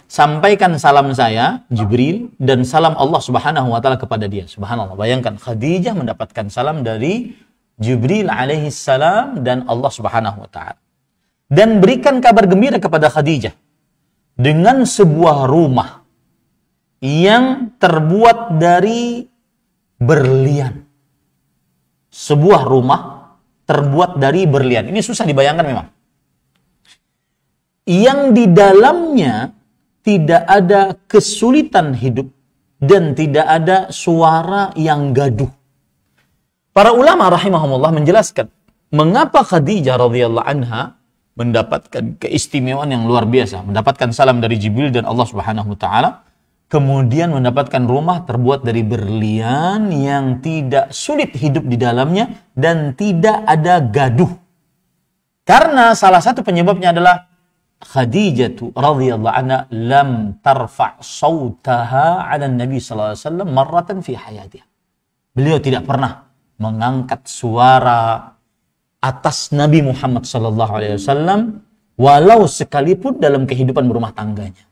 sampaikan salam saya Jibril dan salam Allah Subhanahu wa taala kepada dia. Subhanallah. Bayangkan Khadijah mendapatkan salam dari Jibril alaihi salam dan Allah Subhanahu wa taala. Dan berikan kabar gembira kepada Khadijah dengan sebuah rumah yang terbuat dari berlian. Sebuah rumah terbuat dari berlian. Ini susah dibayangkan memang. Yang di dalamnya tidak ada kesulitan hidup dan tidak ada suara yang gaduh. Para ulama rahimahumullah menjelaskan mengapa Khadijah radhiyallahu anha mendapatkan keistimewaan yang luar biasa, mendapatkan salam dari Jibril dan Allah Subhanahu wa taala, kemudian mendapatkan rumah terbuat dari berlian yang tidak sulit hidup di dalamnya dan tidak ada gaduh. Karena salah satu penyebabnya adalah Khadijah radhiyallahu anha lam tarfa' sautaha 'ala Nabi sallallahu alaihi wasallam marratan fi hayatiha. Beliau tidak pernah mengangkat suara atas Nabi Muhammad sallallahu alaihi wasallam walau sekalipun dalam kehidupan berumah tangganya.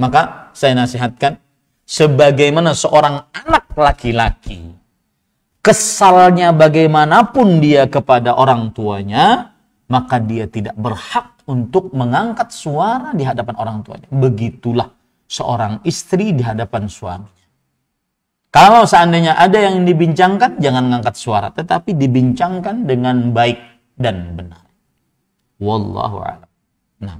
Maka saya nasihatkan sebagaimana seorang anak laki-laki kesalnya bagaimanapun dia kepada orang tuanya, maka dia tidak berhak untuk mengangkat suara di hadapan orang tuanya. Begitulah seorang istri di hadapan suaminya. Kalau seandainya ada yang dibincangkan, jangan mengangkat suara, tetapi dibincangkan dengan baik dan benar. Wallahu a'lam. Nah.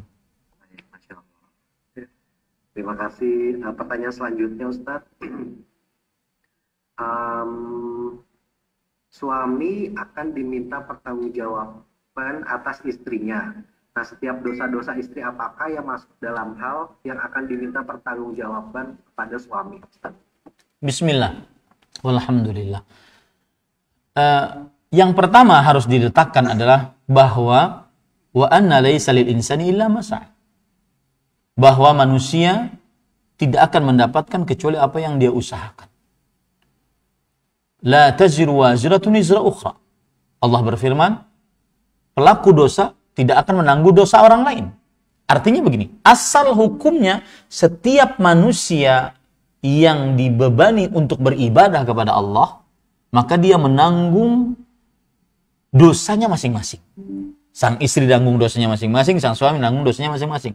Terima kasih. Nah, pertanyaan selanjutnya Ustaz. Um, <clears throat> suami akan diminta pertanggungjawaban atas istrinya Nah, setiap dosa-dosa istri apakah yang masuk dalam hal yang akan diminta pertanggungjawaban kepada suami? Bismillah. alhamdulillah. Uh, eh, yang pertama harus diletakkan adalah bahwa wa anna laisa lil insani illa masa. Bahwa manusia tidak akan mendapatkan kecuali apa yang dia usahakan. La taziru waziratun izra ukhra. Allah berfirman, pelaku dosa tidak akan menangguh dosa orang lain. Artinya begini, asal hukumnya setiap manusia yang dibebani untuk beribadah kepada Allah, maka dia menanggung dosanya masing-masing. Sang istri tanggung dosanya masing-masing, sang suami tanggung dosanya masing-masing.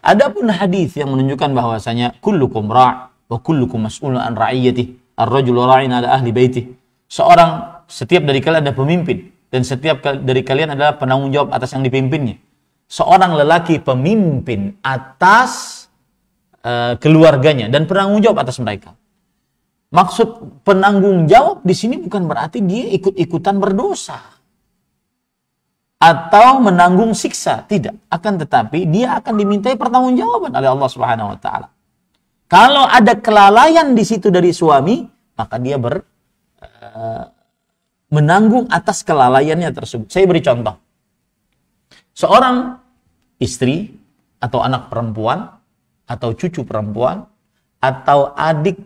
Adapun hadis yang menunjukkan bahwasanya kullukum ra' wa kullukum mas'ulun an ra'iyatihi, ar-rajulu ra'in ala ahli baitih. Seorang setiap dari kalian ada pemimpin, dan setiap dari kalian adalah penanggung jawab atas yang dipimpinnya. Seorang lelaki pemimpin atas uh, keluarganya dan penanggung jawab atas mereka. Maksud penanggung jawab di sini bukan berarti dia ikut-ikutan berdosa atau menanggung siksa, tidak. Akan tetapi dia akan dimintai pertanggungjawaban oleh Allah Subhanahu wa taala. Kalau ada kelalaian di situ dari suami, maka dia ber uh, menanggung atas kelalaiannya tersebut. Saya beri contoh. Seorang istri atau anak perempuan atau cucu perempuan atau adik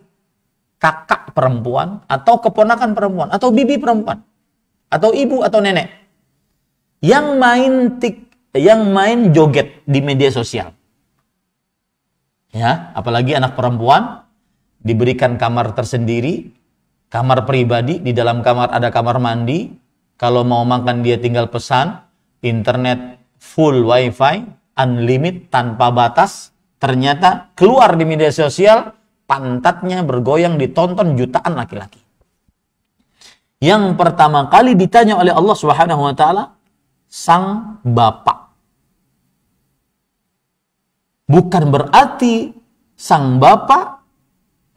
kakak perempuan atau keponakan perempuan atau bibi perempuan atau ibu atau nenek yang main tik yang main joget di media sosial. Ya, apalagi anak perempuan diberikan kamar tersendiri kamar pribadi, di dalam kamar ada kamar mandi, kalau mau makan dia tinggal pesan, internet full wifi, unlimited tanpa batas, ternyata keluar di media sosial, pantatnya bergoyang ditonton jutaan laki-laki. Yang pertama kali ditanya oleh Allah Subhanahu wa taala sang bapak. Bukan berarti sang bapak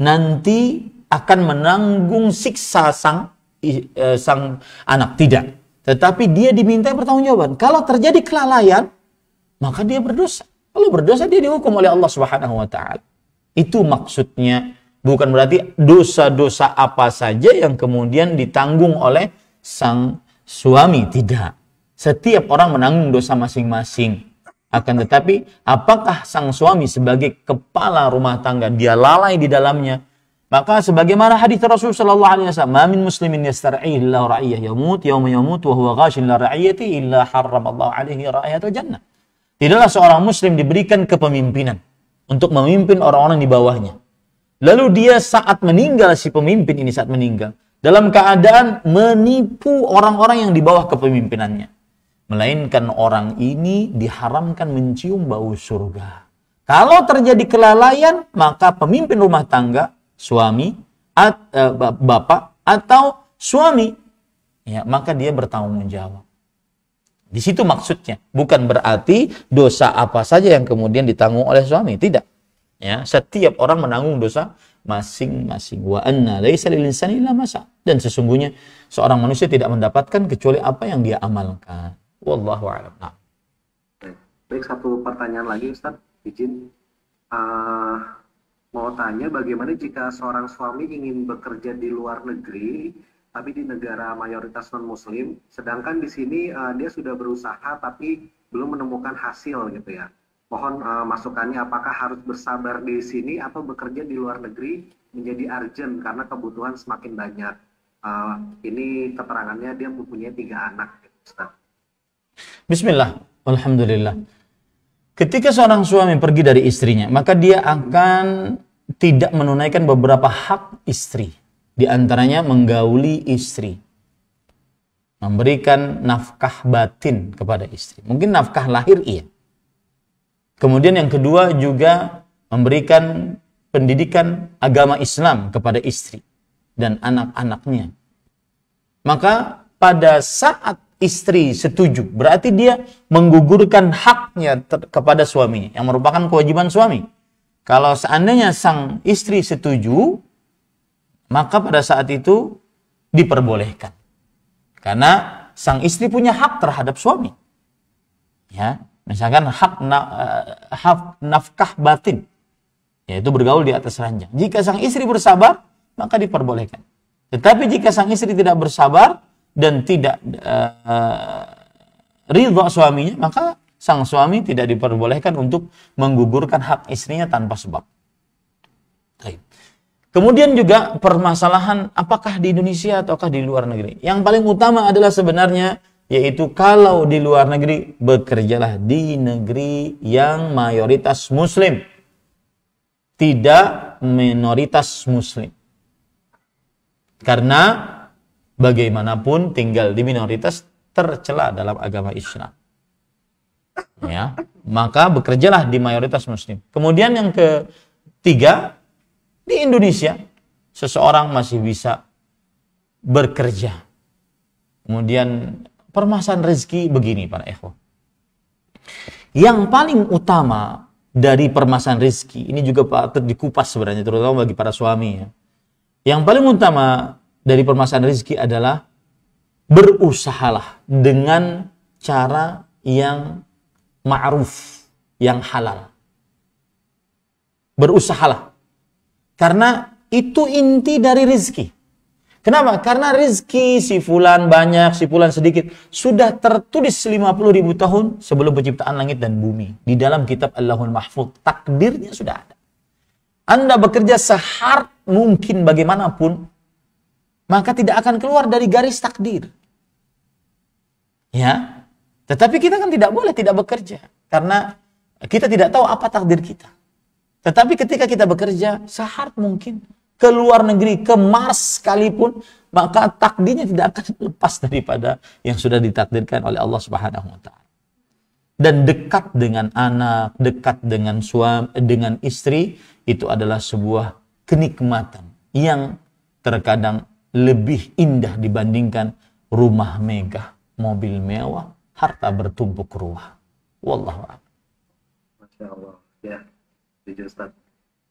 nanti akan menanggung siksa sang eh, sang anak tidak tetapi dia diminta pertanggungjawaban kalau terjadi kelalaian maka dia berdosa kalau berdosa dia dihukum oleh Allah Subhanahu wa taala itu maksudnya bukan berarti dosa-dosa apa saja yang kemudian ditanggung oleh sang suami tidak setiap orang menanggung dosa masing-masing akan tetapi, apakah sang suami sebagai kepala rumah tangga dia lalai di dalamnya maka sebagaimana hadis Rasul sallallahu alaihi wasallam, "Mamin muslimin yastar'i illa ra'iyah yamut yawma yamut wa huwa ghashin la ra'iyati illa harram Allah alaihi ra'iyatul jannah." Tidaklah seorang muslim diberikan kepemimpinan untuk memimpin orang-orang di bawahnya. Lalu dia saat meninggal si pemimpin ini saat meninggal dalam keadaan menipu orang-orang yang di bawah kepemimpinannya. Melainkan orang ini diharamkan mencium bau surga. Kalau terjadi kelalaian, maka pemimpin rumah tangga suami at, uh, bapak atau suami ya maka dia bertanggung jawab di situ maksudnya bukan berarti dosa apa saja yang kemudian ditanggung oleh suami tidak ya setiap orang menanggung dosa masing-masing wa anna masa dan sesungguhnya seorang manusia tidak mendapatkan kecuali apa yang dia amalkan wallahu a'lam nah. baik satu pertanyaan lagi Ustaz izin uh, mau tanya bagaimana jika seorang suami ingin bekerja di luar negeri tapi di negara mayoritas non muslim sedangkan di sini uh, dia sudah berusaha tapi belum menemukan hasil gitu ya mohon uh, masukannya apakah harus bersabar di sini atau bekerja di luar negeri menjadi arjen karena kebutuhan semakin banyak uh, ini keterangannya dia mempunyai tiga anak Ustaz. Bismillah Alhamdulillah ketika seorang suami pergi dari istrinya maka dia akan tidak menunaikan beberapa hak istri. Di antaranya menggauli istri. Memberikan nafkah batin kepada istri. Mungkin nafkah lahir iya. Kemudian yang kedua juga memberikan pendidikan agama Islam kepada istri dan anak-anaknya. Maka pada saat istri setuju, berarti dia menggugurkan haknya kepada suaminya yang merupakan kewajiban suami kalau seandainya sang istri setuju, maka pada saat itu diperbolehkan. Karena sang istri punya hak terhadap suami. Ya, misalkan hak, na, eh, hak nafkah batin, yaitu bergaul di atas ranjang. Jika sang istri bersabar, maka diperbolehkan. Tetapi jika sang istri tidak bersabar dan tidak uh, eh, eh, ridho suaminya, maka sang suami tidak diperbolehkan untuk menggugurkan hak istrinya tanpa sebab. Kemudian juga permasalahan apakah di Indonesia ataukah di luar negeri. Yang paling utama adalah sebenarnya yaitu kalau di luar negeri bekerjalah di negeri yang mayoritas muslim. Tidak minoritas muslim. Karena bagaimanapun tinggal di minoritas tercela dalam agama Islam ya maka bekerjalah di mayoritas muslim kemudian yang ketiga di Indonesia seseorang masih bisa bekerja kemudian permasalahan rezeki begini para Eko. yang paling utama dari permasalahan rezeki ini juga patut dikupas sebenarnya terutama bagi para suami ya. Yang paling utama dari permasalahan rezeki adalah berusahalah dengan cara yang ma'ruf yang halal. Berusahalah. Karena itu inti dari rizki. Kenapa? Karena rizki si fulan banyak, si fulan sedikit. Sudah tertulis 50 ribu tahun sebelum penciptaan langit dan bumi. Di dalam kitab Allahul Mahfud. Takdirnya sudah ada. Anda bekerja sehard mungkin bagaimanapun, maka tidak akan keluar dari garis takdir. Ya, tetapi kita kan tidak boleh tidak bekerja karena kita tidak tahu apa takdir kita. Tetapi ketika kita bekerja sehard mungkin ke luar negeri, ke Mars sekalipun, maka takdirnya tidak akan <laughs> lepas daripada yang sudah ditakdirkan oleh Allah Subhanahu wa taala. Dan dekat dengan anak, dekat dengan suami, dengan istri itu adalah sebuah kenikmatan yang terkadang lebih indah dibandingkan rumah megah, mobil mewah, harta bertumpuk ruah. Wallahu a'lam. Masya Allah. Ya, jujur Ustaz.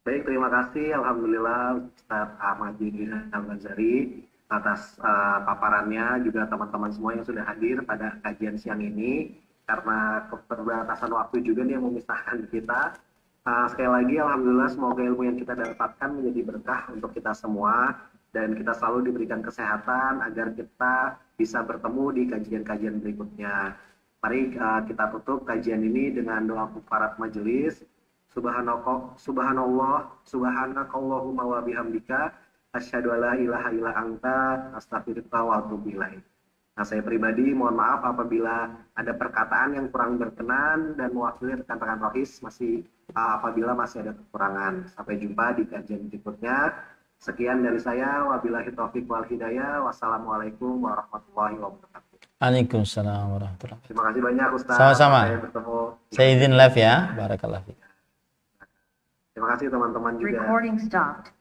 Baik, terima kasih. Alhamdulillah Ustaz Ahmad bin Al ghazari atas uh, paparannya juga teman-teman semua yang sudah hadir pada kajian siang ini karena keterbatasan waktu juga nih yang memisahkan kita. Uh, sekali lagi, alhamdulillah semoga ilmu yang kita dapatkan menjadi berkah untuk kita semua dan kita selalu diberikan kesehatan agar kita bisa bertemu di kajian-kajian berikutnya. Mari uh, kita tutup kajian ini dengan doa kufarat majelis. Subhanallah, subhanallah, subhanakallahumma wa bihamdika, asyhadu alla ilaha illa anta, astaghfiruka wa atubu ilaik. Nah, saya pribadi mohon maaf apabila ada perkataan yang kurang berkenan dan mewakili rekan-rekan Rohis masih eh, apabila masih ada kekurangan. Sampai jumpa di kajian berikutnya. Sekian dari saya. Wabillahi taufiq wal hidayah. Wassalamualaikum warahmatullahi wabarakatuh. Waalaikumsalam warahmatullahi wabarakatuh. Terima kasih banyak Ustaz. Sama-sama. Saya bertemu. Saya izin live ya. Barakallah. Terima kasih teman-teman juga. Recording stopped.